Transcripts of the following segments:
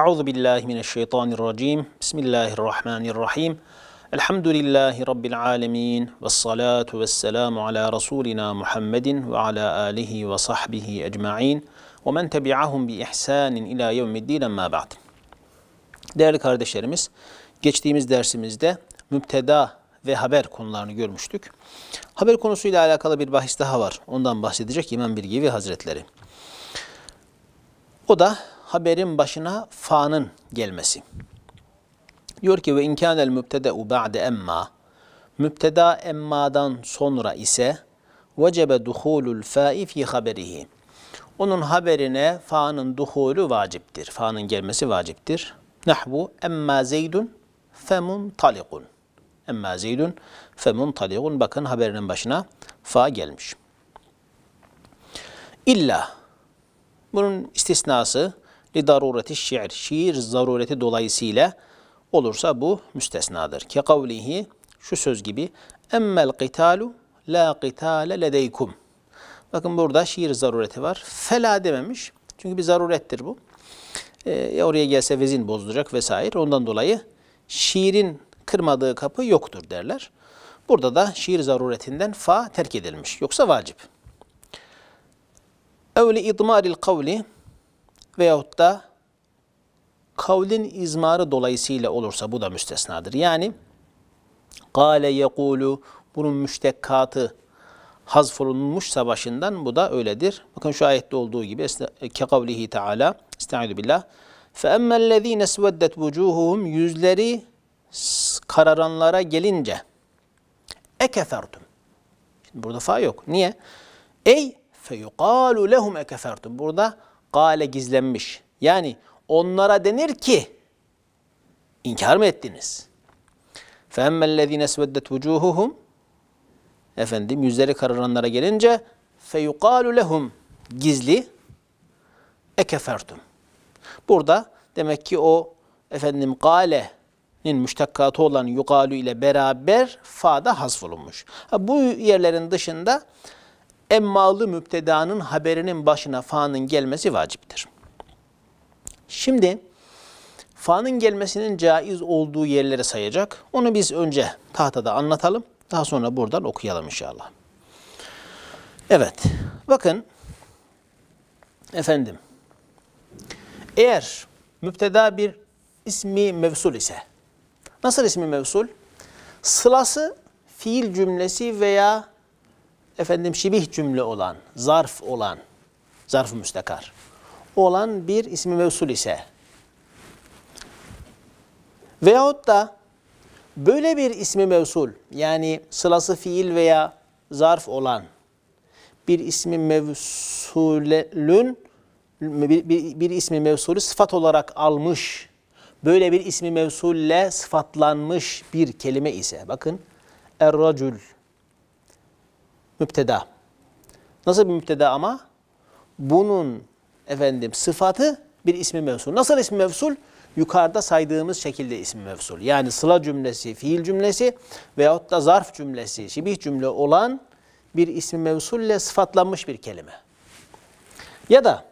Euzu billahi mineşşeytanirracim. Bismillahirrahmanirrahim. Elhamdülillahi rabbil alamin ve salatu vesselamu ala rasulina Muhammedin ve ala alihi ve sahbihi ecmaîn ve men tebi'ahum bi ihsan ila yevmiddin ma ba'd. Değerli kardeşlerimiz, geçtiğimiz dersimizde müpteda ve haber konularını görmüştük. Haber konusuyla alakalı bir bahis daha var. Ondan bahsedecek İmam Bilgevi Hazretleri. O da haberin başına fa'nın gelmesi. Diyor ki ve imkanel mübtedeu ba'de emma mübteda emmadan sonra ise vecebe duhulul fa'i fi haberihi. Onun haberine fa'nın duhulu vaciptir. Fa'nın gelmesi vaciptir. Nahvu emma zeydun femun talikun. Emma zeydun femun talikun. Bakın haberinin başına fa gelmiş. İlla bunun istisnası Li darureti şiir. Şiir zarureti dolayısıyla olursa bu müstesnadır. Ke kavlihi şu söz gibi emmel qitalu la qitale ledeykum. Bakın burada şiir zarureti var. Fela dememiş. Çünkü bir zarurettir bu. Ee, oraya gelse vezin bozulacak vesaire. Ondan dolayı şiirin kırmadığı kapı yoktur derler. Burada da şiir zaruretinden fa terk edilmiş. Yoksa vacip. Evli idmaril kavli veyahut da kavlin izmarı dolayısıyla olursa bu da müstesnadır. Yani gale yekulu bunun müştekkatı hazfolunmuşsa başından bu da öyledir. Bakın şu ayette olduğu gibi ke kavlihi teala estaizu billah fe emmellezine esveddet vucuhuhum yüzleri kararanlara gelince ekefertum. Şimdi burada fa yok. Niye? Ey fe yuqalu lehum ekefertum. Burada Gale gizlenmiş. Yani onlara denir ki inkar mı ettiniz? فَاَمَّا الَّذ۪ينَ اسْوَدَّتْ وُجُوهُهُمْ Efendim yüzleri kararanlara gelince فَيُقَالُ لَهُمْ Gizli ekefertum. Burada demek ki o efendim gale'nin müştakkatı olan yugalu ile beraber fa'da hazfolunmuş. Ha, bu yerlerin dışında emmalı müptedanın haberinin başına fa'nın gelmesi vaciptir. Şimdi fa'nın gelmesinin caiz olduğu yerleri sayacak. Onu biz önce tahtada anlatalım. Daha sonra buradan okuyalım inşallah. Evet. Bakın efendim eğer müpteda bir ismi mevsul ise nasıl ismi mevsul? Sılası fiil cümlesi veya efendim şibih cümle olan, zarf olan, zarf müstakar olan bir ismi mevsul ise veyahut da böyle bir ismi mevsul yani sılası fiil veya zarf olan bir ismi mevsulün bir, bir, bir ismi mevsulü sıfat olarak almış böyle bir ismi mevsulle sıfatlanmış bir kelime ise bakın er-racül müpteda. Nasıl bir müpteda ama? Bunun efendim sıfatı bir ismi mevsul. Nasıl ismi mevsul? Yukarıda saydığımız şekilde ismi mevsul. Yani sıla cümlesi, fiil cümlesi veyahut da zarf cümlesi, şibih cümle olan bir ismi mevsulle sıfatlanmış bir kelime. Ya da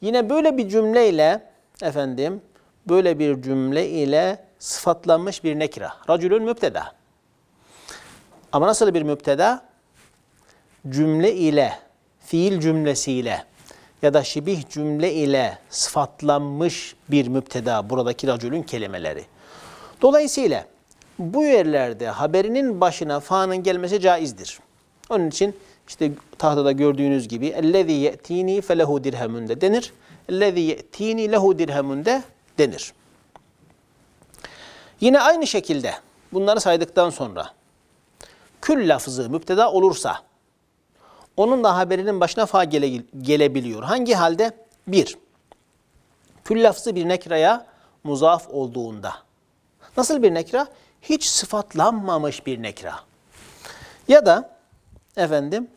yine böyle bir cümle ile efendim böyle bir cümle ile sıfatlanmış bir nekira. Racülün müpteda. Ama nasıl bir müpteda? cümle ile, fiil cümlesiyle ya da şibih cümle ile sıfatlanmış bir müpteda buradaki racülün kelimeleri. Dolayısıyla bu yerlerde haberinin başına fa'nın gelmesi caizdir. Onun için işte tahtada gördüğünüz gibi ellezî ye'tînî felehu dirhemun de denir. Ellezî ye'tînî lehu dirhemun de denir. Yine aynı şekilde bunları saydıktan sonra kül lafzı müpteda olursa onun da haberinin başına fa gele, gelebiliyor. Hangi halde? Bir, kül lafzı bir nekraya muzaf olduğunda. Nasıl bir nekra? Hiç sıfatlanmamış bir nekra. Ya da efendim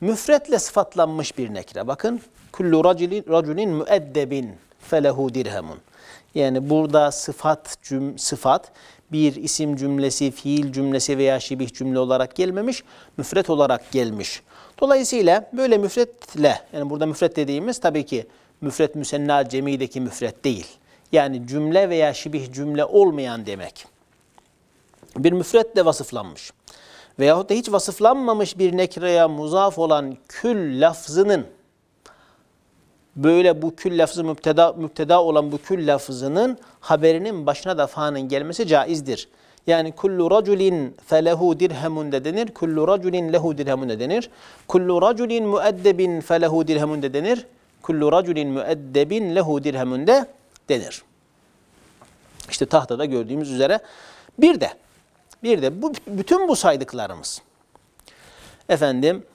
müfretle sıfatlanmış bir nekra. Bakın kullu racilin, raculin müeddebin felehu dirhemun. Yani burada sıfat cüm, sıfat bir isim cümlesi, fiil cümlesi veya şibih cümle olarak gelmemiş, müfret olarak gelmiş. Dolayısıyla böyle müfretle, yani burada müfret dediğimiz tabii ki müfret müsenna cemideki müfret değil. Yani cümle veya şibih cümle olmayan demek. Bir müfretle vasıflanmış veyahut da hiç vasıflanmamış bir nekreye muzaf olan kül lafzının böyle bu kül lafzı müpteda, müpteda olan bu kül lafzının haberinin başına da fanın gelmesi caizdir. Yani kullu raculin felehu dirhemun de denir. Kullu raculin lehu dirhemun de denir. Kullu raculin müeddebin felehu dirhemun de denir. Kullu raculin müeddebin lehu dirhemun de denir. İşte tahtada gördüğümüz üzere bir de bir de bu, bütün bu saydıklarımız efendim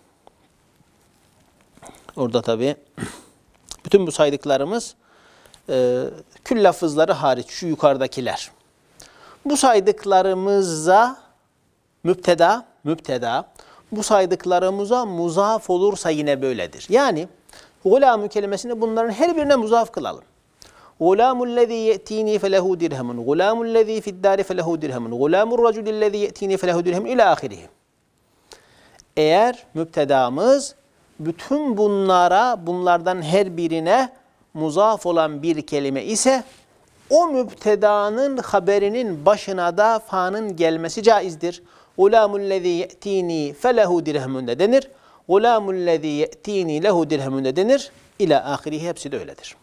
orada tabi bütün bu saydıklarımız e, kül lafızları hariç şu yukarıdakiler bu saydıklarımıza müpteda, müpteda, bu saydıklarımıza muzaf olursa yine böyledir. Yani gulamü kelimesini bunların her birine muzaf kılalım. Gulamul lezî ye'tînî felehu dirhemun. Gulamul lezî fiddâri felehu dirhemun. Gulamur racülil lezî ye'tînî felehu dirhemun. İlâ ahirihim. Eğer müptedamız bütün bunlara, bunlardan her birine muzaf olan bir kelime ise o müptedanın haberinin başına da fanın gelmesi caizdir. Ulamullezî ye'tînî felehu dirhemun de denir. Ulamullezî ye'tînî lehu dirhemun de denir. İla ahirihi hepsi de öyledir.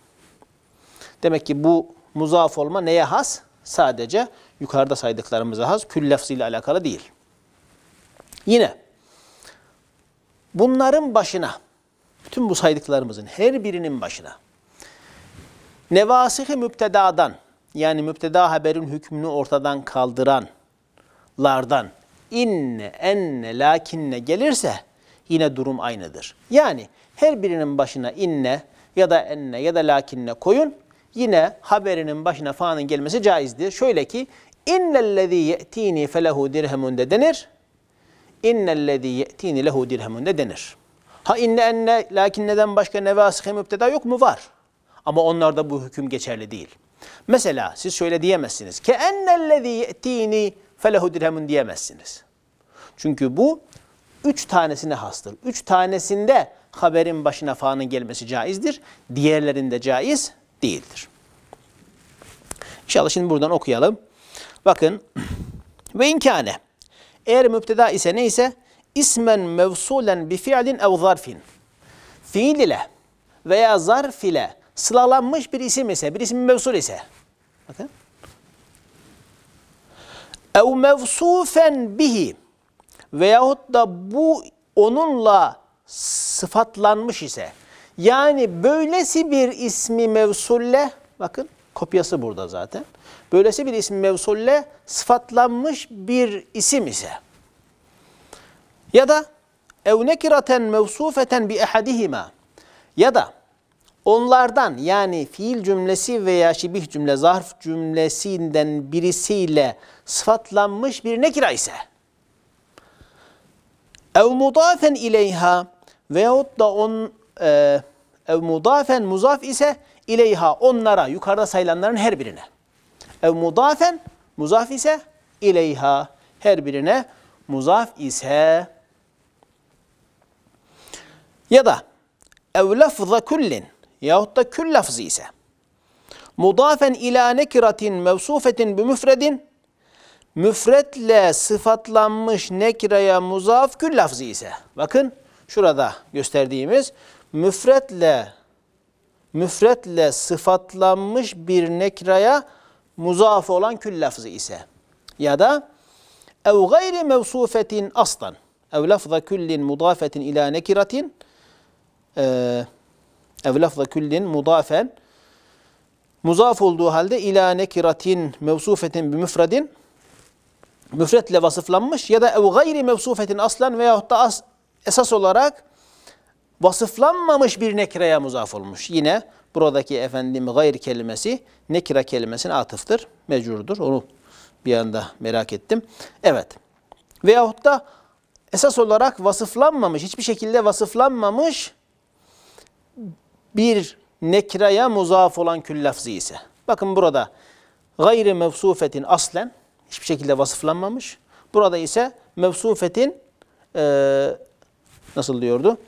Demek ki bu muzaf olma neye has? Sadece yukarıda saydıklarımıza has. Kül lafzıyla alakalı değil. Yine bunların başına, tüm bu saydıklarımızın her birinin başına Nevasihi müptedadan yani müpteda haberin hükmünü ortadan kaldıranlardan inne, enne, lakinne gelirse yine durum aynıdır. Yani her birinin başına inne ya da enne ya da lakinne koyun yine haberinin başına fa'nın gelmesi caizdir. Şöyle ki innellezî ye'tîni felehu dirhemun de denir. İnnellezî ye'tîni lehu dirhemun de denir. Ha inne enne lakinneden başka nevasihi müpteda yok mu? Var. Ama onlarda bu hüküm geçerli değil. Mesela siz şöyle diyemezsiniz. Ke ennellezî ye'tîni felehu dirhemun diyemezsiniz. Çünkü bu üç tanesine hastır. Üç tanesinde haberin başına faanın gelmesi caizdir. Diğerlerinde caiz değildir. İnşallah şimdi buradan okuyalım. Bakın ve inkâne eğer müpteda ise neyse ismen mevsulen bi fiilin ev zarfin fiil ile veya zarf ile sılalanmış bir isim ise, bir isim mevsul ise. Bakın. Ev mevsufen bihi veyahut da bu onunla sıfatlanmış ise. Yani böylesi bir ismi mevsulle, bakın kopyası burada zaten. Böylesi bir ismi mevsulle sıfatlanmış bir isim ise. Ya da ev nekiraten mevsufeten bi ehadihima ya da Onlardan yani fiil cümlesi veya şibih cümle, zarf cümlesinden birisiyle sıfatlanmış bir nekira ise ev mudafen ileyha veyahut da on e, ev mudafen muzaf ise ileyha onlara yukarıda sayılanların her birine. Ev mudafen muzaf ise ileyha her birine muzaf ise ya da ev lafza kullin yahut da kül lafzı ise mudafen ila nekiratin mevsufetin bi müfredin müfretle sıfatlanmış nekraya muzaf kül lafzı ise bakın şurada gösterdiğimiz müfretle müfretle sıfatlanmış bir nekraya muzaf olan kül lafzı ise ya da ev gayri mevsufetin aslan ev lafza küllin mudafetin ila nekiratin eee ev lafza küllin mudafen muzaf olduğu halde ila nekiratin mevsufetin bi müfredin müfretle vasıflanmış ya da ev gayri mevsufetin aslan veyahut da as, esas olarak vasıflanmamış bir nekreye muzaf olmuş. Yine buradaki efendim gayr kelimesi nekira kelimesine atıftır, mecurdur. Onu bir anda merak ettim. Evet. Veyahut da esas olarak vasıflanmamış, hiçbir şekilde vasıflanmamış bir nekreye muzaf olan kül lafzı ise. Bakın burada gayri mevsufetin aslen hiçbir şekilde vasıflanmamış. Burada ise mevsufetin e, nasıl diyordu?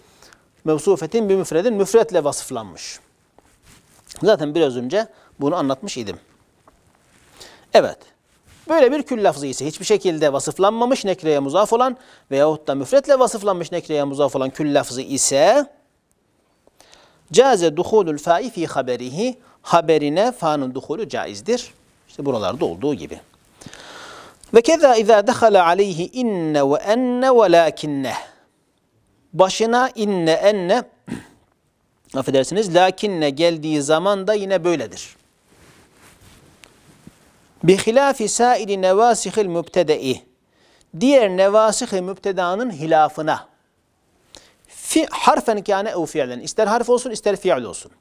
Mevsufetin bir müfredin müfretle vasıflanmış. Zaten biraz önce bunu anlatmış idim. Evet. Böyle bir kül lafzı ise hiçbir şekilde vasıflanmamış nekreye muzaf olan veyahut da müfretle vasıflanmış nekreye muzaf olan kül lafzı ise Caze duhulul fa'i fi haberihi haberine fa'nın duhulu caizdir. İşte buralarda olduğu gibi. Ve keza izâ dehala aleyhi inne ve enne ve lakinne. Başına inne enne affedersiniz lakinne geldiği zaman da yine böyledir. Bihilafi sairi nevasihil mübtedei. Diğer nevasih mübtedanın hilafına Fi, harfen kâne ev fiilen. İster harf olsun ister fiil olsun.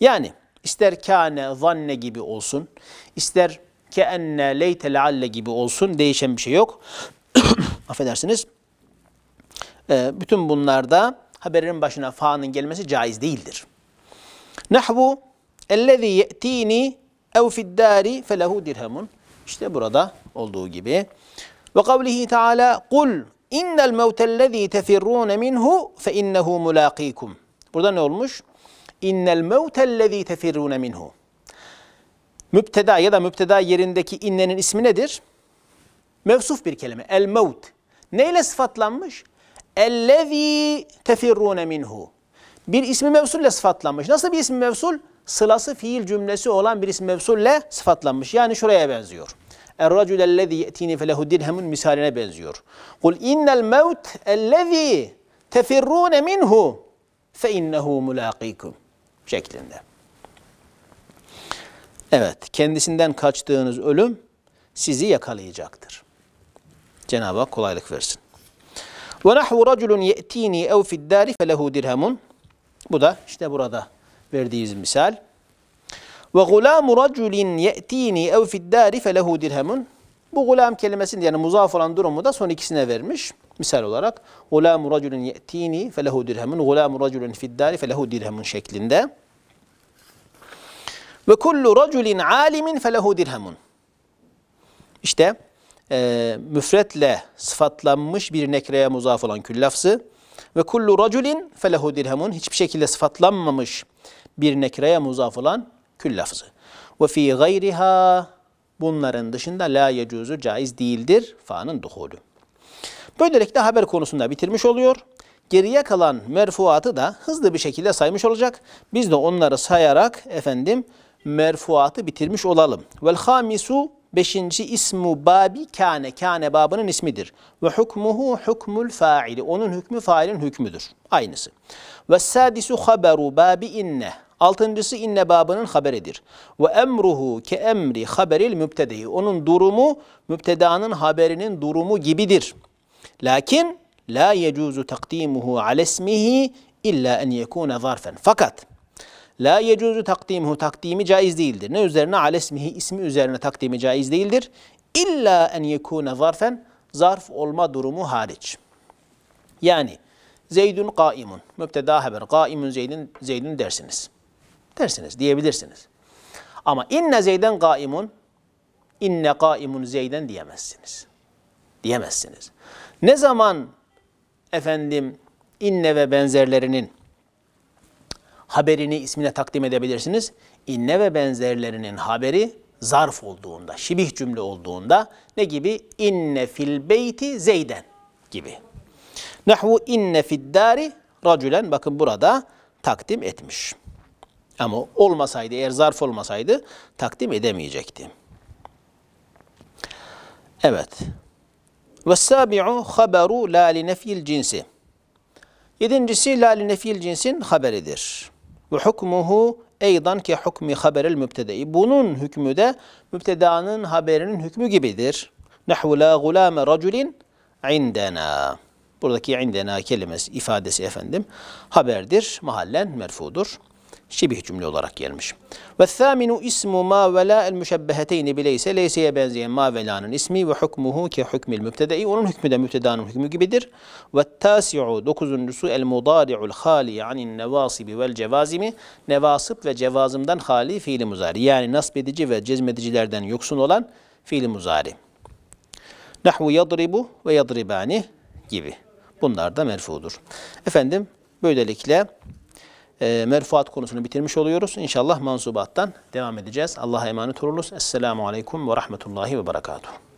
Yani ister kâne, zanne gibi olsun. ister keenne, leyte, lealle gibi olsun. Değişen bir şey yok. Affedersiniz. Ee, bütün bunlarda haberin başına fa'nın gelmesi caiz değildir. Nahvu ellezî ye'tîni ev fiddâri felehu dirhemun. İşte burada olduğu gibi. Ve kavlihi teâlâ kul İnnel mevtellezî tefirrûne minhu fe innehu mulâkîkum. Burada ne olmuş? İnnel mevtellezî tefirrûne minhu. Müpteda ya da müpteda yerindeki innenin ismi nedir? Mevsuf bir kelime. El mevt. Neyle sıfatlanmış? Ellezî tefirrûne minhu. Bir ismi mevsulle sıfatlanmış. Nasıl bir ismi mevsul? Sılası fiil cümlesi olan bir ismi mevsulle sıfatlanmış. Yani şuraya benziyor. اَرَّجُلَ الَّذ۪ي يَأْتِينِ فَلَهُ دِرْهَمُنْ misaline benziyor. قُلْ اِنَّ الْمَوْتَ الَّذ۪ي تَفِرُّونَ مِنْهُ فَاِنَّهُ مُلَاقِيكُمْ şeklinde. Evet, kendisinden kaçtığınız ölüm sizi yakalayacaktır. Cenab-ı Hak kolaylık versin. Ve nahvu raculun ye'tini ev fi'd-dari felehu dirhamun. Bu da işte burada verdiğimiz misal. Ve gulamu raculin ye'tini ev fiddari felehu dirhemun. Bu gulam kelimesinin yani muzaf olan durumu da son ikisine vermiş. Misal olarak gulamu raculin ye'tini felehu dirhemun, gulamu raculin fiddari felehu dirhemun şeklinde. Ve kullu raculin alimin felehu dirhemun. İşte e, müfretle sıfatlanmış bir nekreye muzaf olan kül lafzı ve kullu raculin felehu dirhemun hiçbir şekilde sıfatlanmamış bir nekreye muzaf olan kül lafızı Ve fi gayriha bunların dışında la yecuzu caiz değildir fa'nın duhulü. Böylelikle haber konusunda bitirmiş oluyor. Geriye kalan merfuatı da hızlı bir şekilde saymış olacak. Biz de onları sayarak efendim merfuatı bitirmiş olalım. Vel hamisu beşinci ismu babi kane. Kane babının ismidir. Ve hukmuhu hukmul faili. Onun hükmü failin hükmüdür. Aynısı. Ve sadisu haberu babi inne. Altıncısı inne babının haberidir. Ve emruhu ke emri haberil mübtedeyi. Onun durumu mübtedanın haberinin durumu gibidir. Lakin la yecuzu takdimuhu alesmihi illa en yekune zarfen. Fakat La yecuzu takdimuhu takdimi caiz değildir. Ne üzerine? Alesmihi ismi üzerine takdimi caiz değildir. İlla en yekune zarfen zarf olma durumu hariç. Yani Zeydun kaimun. Mübteda haber. Kaimun Zeydun, Zeydun dersiniz dersiniz, diyebilirsiniz. Ama inne zeyden gaimun, inne gaimun zeyden diyemezsiniz. Diyemezsiniz. Ne zaman efendim inne ve benzerlerinin haberini ismine takdim edebilirsiniz? İnne ve benzerlerinin haberi zarf olduğunda, şibih cümle olduğunda ne gibi? İnne fil beyti zeyden gibi. Nahvu inne fid dari racülen bakın burada takdim etmiş. Ama olmasaydı, eğer zarf olmasaydı takdim edemeyecekti. Evet. Ve sabi'u haberu la li nefil cinsi. Yedincisi la li nefil cinsin haberidir. Ve hukmuhu eydan ki hukmi haberel mübtedeyi. Bunun hükmü de mübtedanın haberinin hükmü gibidir. Nehvu la gulame raculin indena. Buradaki indena kelimesi, ifadesi efendim haberdir, mahallen merfudur şibih cümle olarak gelmiş. Ve thaminu ismu ma ve la el müşebbeheteyni bileyse leyseye benzeyen ma ve ismi ve hukmuhu ki hükmil mübtedei onun hükmü de mübtedanın hükmü gibidir. Ve tasi'u dokuzuncusu el mudari'ul hali yani nevasibi vel cevazimi nevasıp ve cevazımdan hali fiili muzari yani nasbedici ve cezmedicilerden yoksun olan fiili muzari. Nahvu yadribu ve yadribani gibi. Bunlar da merfudur. Efendim böylelikle e, merfuat konusunu bitirmiş oluyoruz. İnşallah mansubattan devam edeceğiz. Allah'a emanet olunuz. Esselamu Aleyküm ve Rahmetullahi ve Berekatuhu.